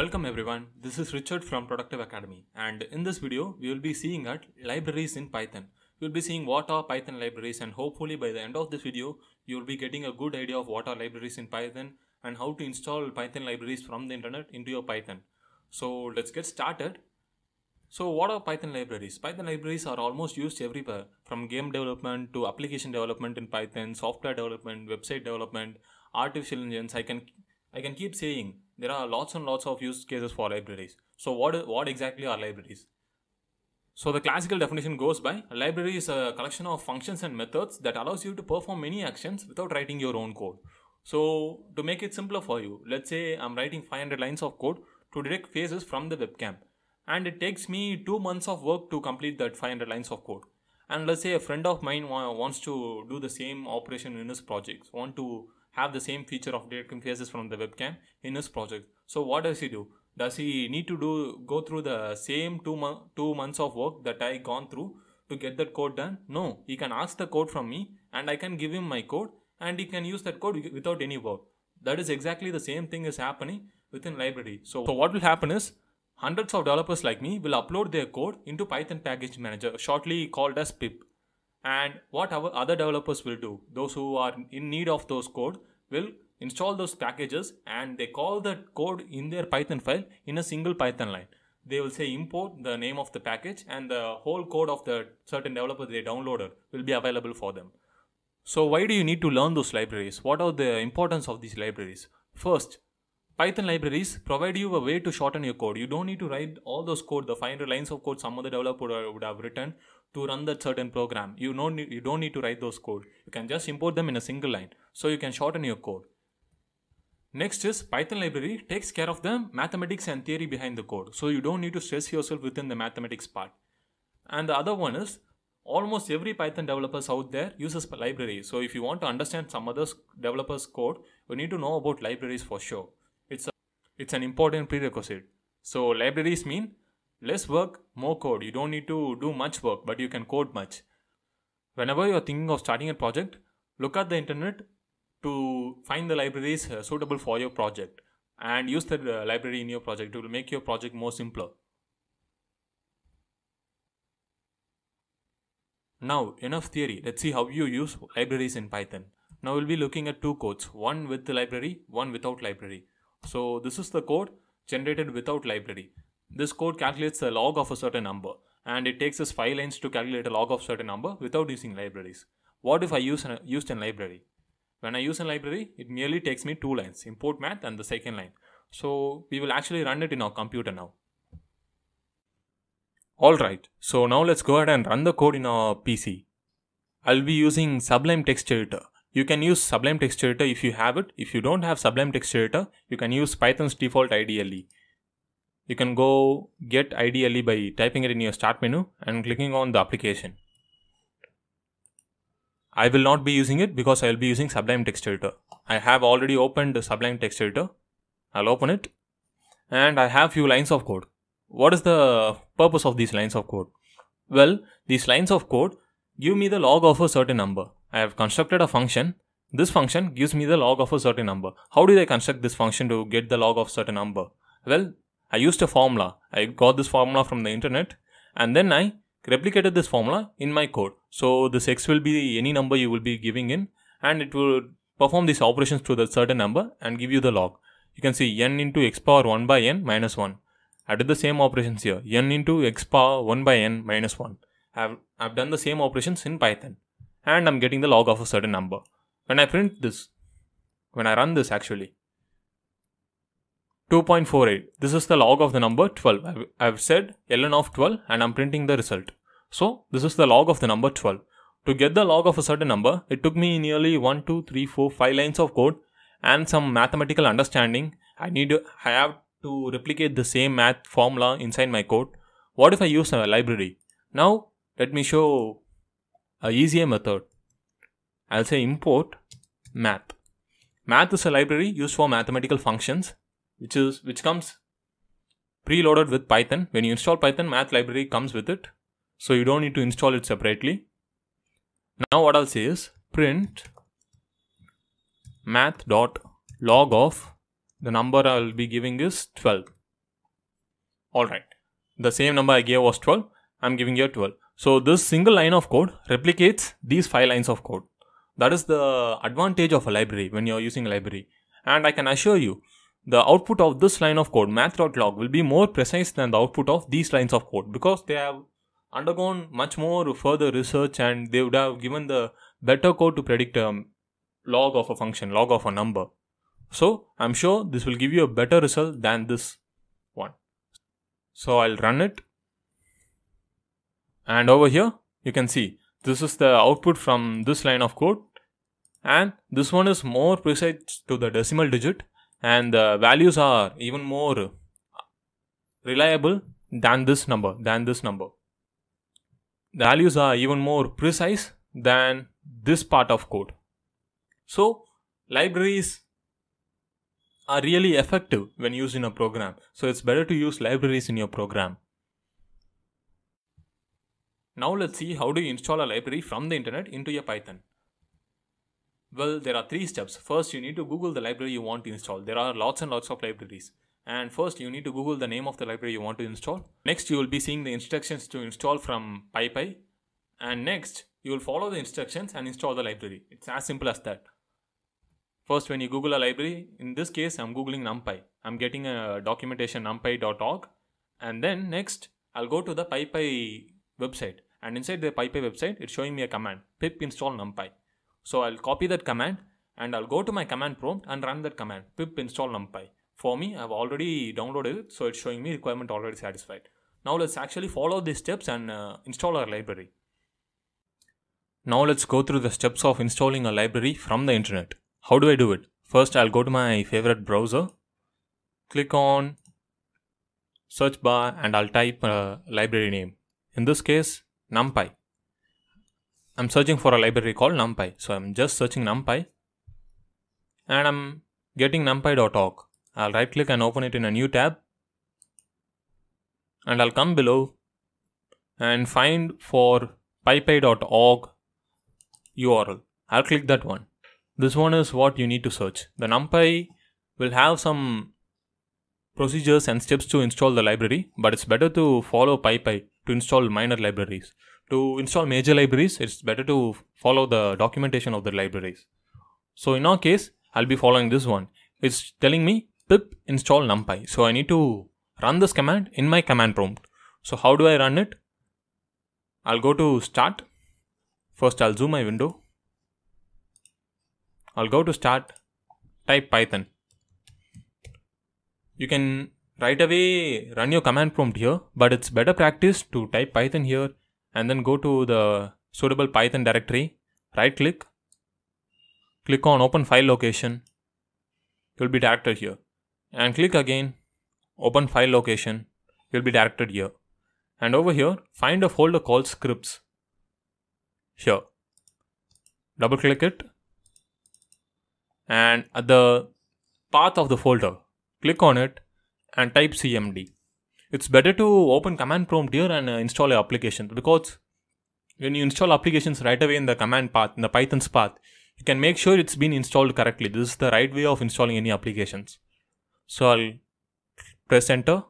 Welcome everyone, this is Richard from Productive Academy and in this video we will be seeing at libraries in Python. We will be seeing what are Python libraries and hopefully by the end of this video you will be getting a good idea of what are libraries in Python and how to install Python libraries from the internet into your Python. So let's get started. So what are Python libraries? Python libraries are almost used everywhere from game development to application development in Python, software development, website development, artificial engines. I can I can keep saying there are lots and lots of use cases for libraries. So what, what exactly are libraries? So the classical definition goes by a library is a collection of functions and methods that allows you to perform many actions without writing your own code. So to make it simpler for you, let's say I'm writing 500 lines of code to detect faces from the webcam and it takes me 2 months of work to complete that 500 lines of code. And let's say a friend of mine wants to do the same operation in his project, want to have the same feature of detecting faces from the webcam in his project. So what does he do? Does he need to do go through the same two two months of work that I gone through to get that code done? No, he can ask the code from me and I can give him my code and he can use that code without any work. That is exactly the same thing is happening within library. So, so what will happen is hundreds of developers like me will upload their code into Python package manager shortly called as pip. And what our other developers will do, those who are in need of those code, will install those packages and they call that code in their Python file in a single Python line. They will say import the name of the package and the whole code of the certain developer they downloaded will be available for them. So why do you need to learn those libraries? What are the importance of these libraries? First, Python libraries provide you a way to shorten your code. You don't need to write all those code, the 500 lines of code some other developer would have written to run that certain program. You don't need, you don't need to write those code. You can just import them in a single line. So you can shorten your code. Next is Python library takes care of the mathematics and theory behind the code. So you don't need to stress yourself within the mathematics part. And the other one is almost every Python developers out there uses library. So if you want to understand some other developers code, you need to know about libraries for sure. It's a, it's an important prerequisite. So libraries mean less work, more code. You don't need to do much work, but you can code much. Whenever you're thinking of starting a project, look at the internet to find the libraries uh, suitable for your project and use the uh, library in your project. It will make your project more simpler. Now, enough theory. Let's see how you use libraries in Python. Now we'll be looking at two codes, one with the library, one without library. So this is the code generated without library. This code calculates the log of a certain number and it takes us 5 lines to calculate a log of certain number without using libraries. What if I use an, used a library? When I use a library, it merely takes me two lines, import math and the second line. So we will actually run it in our computer now. Alright, so now let's go ahead and run the code in our PC. I'll be using Sublime Text Editor. You can use Sublime Text Editor if you have it. If you don't have Sublime Text Editor, you can use Python's default IDLE you can go get ideally by typing it in your start menu and clicking on the application. I will not be using it because I will be using Sublime Text Editor. I have already opened the Sublime Text Editor. I'll open it and I have few lines of code. What is the purpose of these lines of code? Well, these lines of code give me the log of a certain number. I have constructed a function. This function gives me the log of a certain number. How did I construct this function to get the log of a certain number? Well, I used a formula. I got this formula from the internet and then I replicated this formula in my code. So this x will be any number you will be giving in and it will perform these operations to the certain number and give you the log. You can see n into x power 1 by n minus 1. I did the same operations here n into x power 1 by n minus 1. I've, I've done the same operations in Python and I'm getting the log of a certain number. When I print this, when I run this actually, 2.48. This is the log of the number 12. I've, I've said ln of 12 and I'm printing the result. So this is the log of the number 12. To get the log of a certain number, it took me nearly 1, 2, 3, 4, 5 lines of code and some mathematical understanding. I need to, I have to replicate the same math formula inside my code. What if I use a library? Now let me show a easier method. I'll say import math. Math is a library used for mathematical functions which is which comes preloaded with Python. When you install Python, math library comes with it. So you don't need to install it separately. Now what I'll say is print math.log of the number I'll be giving is 12. Alright, the same number I gave was 12. I'm giving you 12. So this single line of code replicates these five lines of code. That is the advantage of a library when you're using a library. And I can assure you, the output of this line of code, math.log, will be more precise than the output of these lines of code because they have undergone much more further research and they would have given the better code to predict a log of a function, log of a number. So I'm sure this will give you a better result than this one. So I'll run it. And over here, you can see this is the output from this line of code. And this one is more precise to the decimal digit and the uh, values are even more reliable than this number than this number the values are even more precise than this part of code so libraries are really effective when used in a program so it's better to use libraries in your program now let's see how do you install a library from the internet into your python well, there are three steps. First, you need to Google the library you want to install. There are lots and lots of libraries. And first, you need to Google the name of the library you want to install. Next, you will be seeing the instructions to install from PyPy. And next, you will follow the instructions and install the library. It's as simple as that. First, when you Google a library, in this case, I'm Googling NumPy. I'm getting a documentation numpy.org. And then next, I'll go to the PyPy website. And inside the PyPy website, it's showing me a command pip install numpy. So I'll copy that command and I'll go to my command prompt and run that command pip install numpy. For me, I've already downloaded it, so it's showing me requirement already satisfied. Now let's actually follow these steps and uh, install our library. Now let's go through the steps of installing a library from the internet. How do I do it? First, I'll go to my favorite browser, click on search bar and I'll type uh, library name. In this case, NumPy. I'm searching for a library called numpy. So I'm just searching numpy and I'm getting numpy.org. I'll right click and open it in a new tab and I'll come below and find for pypy.org URL. I'll click that one. This one is what you need to search. The numpy will have some procedures and steps to install the library, but it's better to follow PyPy to install minor libraries to install major libraries, it's better to follow the documentation of the libraries. So in our case, I'll be following this one. It's telling me pip install numpy. So I need to run this command in my command prompt. So how do I run it? I'll go to start. First I'll zoom my window. I'll go to start, type Python. You can right away run your command prompt here, but it's better practice to type Python here and then go to the suitable Python directory, right click, click on open file location, you'll be directed here. And click again, open file location, you'll be directed here. And over here, find a folder called scripts. Here. Double click it. And at the path of the folder, click on it and type CMD it's better to open command prompt here and uh, install your application because when you install applications right away in the command path, in the Python's path, you can make sure it's been installed correctly. This is the right way of installing any applications. So I'll press enter.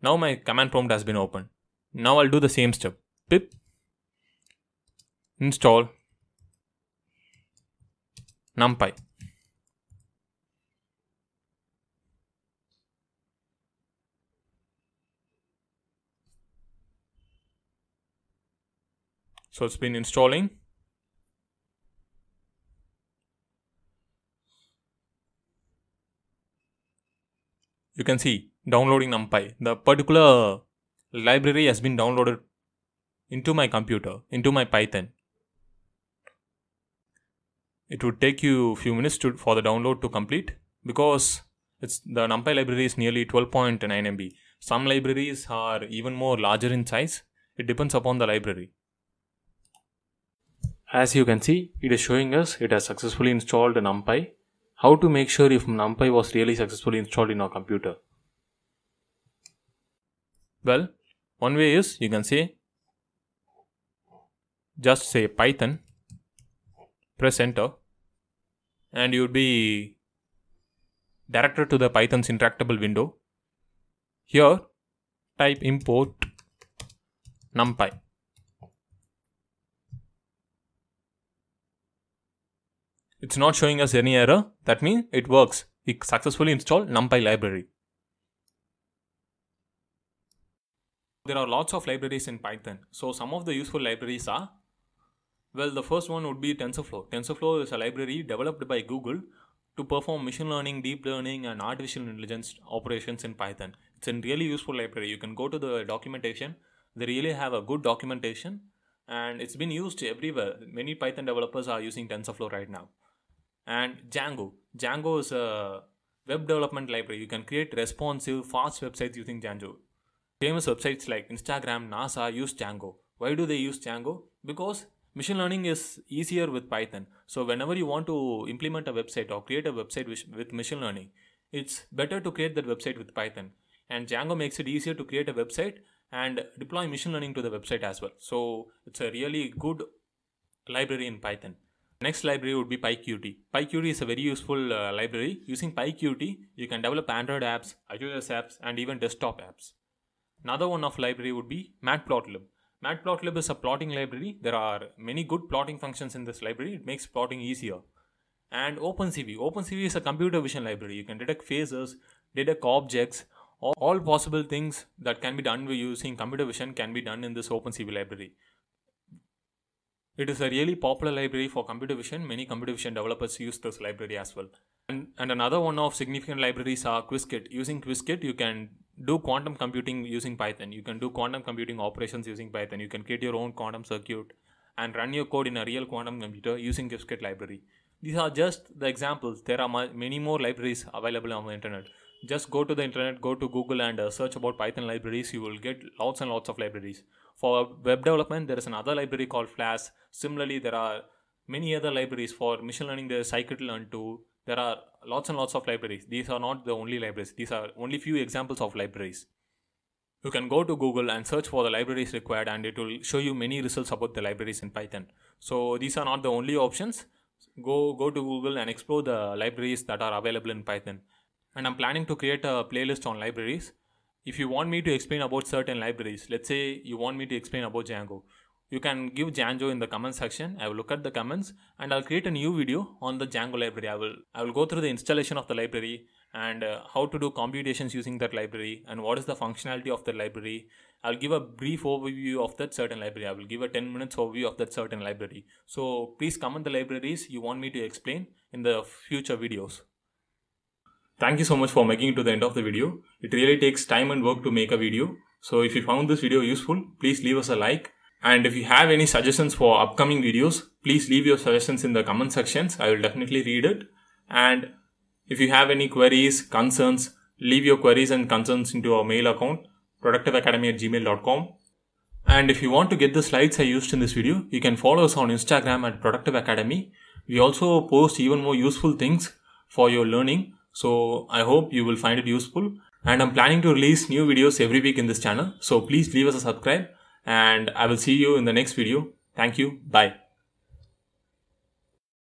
Now my command prompt has been opened. Now I'll do the same step. Pip install numpy. so it's been installing you can see downloading numpy the particular library has been downloaded into my computer into my python it would take you a few minutes to, for the download to complete because it's the numpy library is nearly 12.9 mb some libraries are even more larger in size it depends upon the library as you can see, it is showing us it has successfully installed NumPy. How to make sure if NumPy was really successfully installed in our computer? Well, one way is you can say just say Python, press enter, and you'd be directed to the Python's interactable window. Here, type import numpy it's not showing us any error. That means it works. We successfully installed NumPy library. There are lots of libraries in Python. So some of the useful libraries are, well, the first one would be TensorFlow. TensorFlow is a library developed by Google to perform machine learning, deep learning and artificial intelligence operations in Python. It's a really useful library. You can go to the documentation. They really have a good documentation and it's been used everywhere. Many Python developers are using TensorFlow right now and Django. Django is a web development library. You can create responsive, fast websites using Django. Famous websites like Instagram, NASA use Django. Why do they use Django? Because machine learning is easier with Python. So whenever you want to implement a website or create a website with machine learning, it's better to create that website with Python. And Django makes it easier to create a website and deploy machine learning to the website as well. So it's a really good library in Python. Next library would be PyQt. PyQt is a very useful uh, library. Using PyQt, you can develop Android apps, iOS apps, and even desktop apps. Another one of library would be Matplotlib. Matplotlib is a plotting library. There are many good plotting functions in this library. It makes plotting easier. And OpenCV. OpenCV is a computer vision library. You can detect phases, detect objects, all possible things that can be done using computer vision can be done in this OpenCV library. It is a really popular library for computer vision. Many computer vision developers use this library as well. And, and another one of significant libraries are Qiskit. Using Qiskit, you can do quantum computing using Python. You can do quantum computing operations using Python. You can create your own quantum circuit and run your code in a real quantum computer using Qiskit library. These are just the examples. There are many more libraries available on the internet just go to the internet go to google and uh, search about python libraries you will get lots and lots of libraries for web development there is another library called flask similarly there are many other libraries for machine learning there is scikit-learn 2 there are lots and lots of libraries these are not the only libraries these are only few examples of libraries you can go to google and search for the libraries required and it will show you many results about the libraries in python so these are not the only options go go to google and explore the libraries that are available in python and I'm planning to create a playlist on libraries. If you want me to explain about certain libraries, let's say you want me to explain about Django, you can give Django in the comment section. I will look at the comments and I'll create a new video on the Django library. I will I will go through the installation of the library and uh, how to do computations using that library and what is the functionality of the library. I'll give a brief overview of that certain library. I will give a 10 minutes overview of that certain library. So please comment the libraries you want me to explain in the future videos. Thank you so much for making it to the end of the video. It really takes time and work to make a video. So if you found this video useful, please leave us a like. And if you have any suggestions for upcoming videos, please leave your suggestions in the comment sections. I will definitely read it. And if you have any queries, concerns, leave your queries and concerns into our mail account, productiveacademy at gmail.com. And if you want to get the slides I used in this video, you can follow us on Instagram at Productive Academy. We also post even more useful things for your learning so I hope you will find it useful and I'm planning to release new videos every week in this channel. So please leave us a subscribe and I will see you in the next video. Thank you. Bye.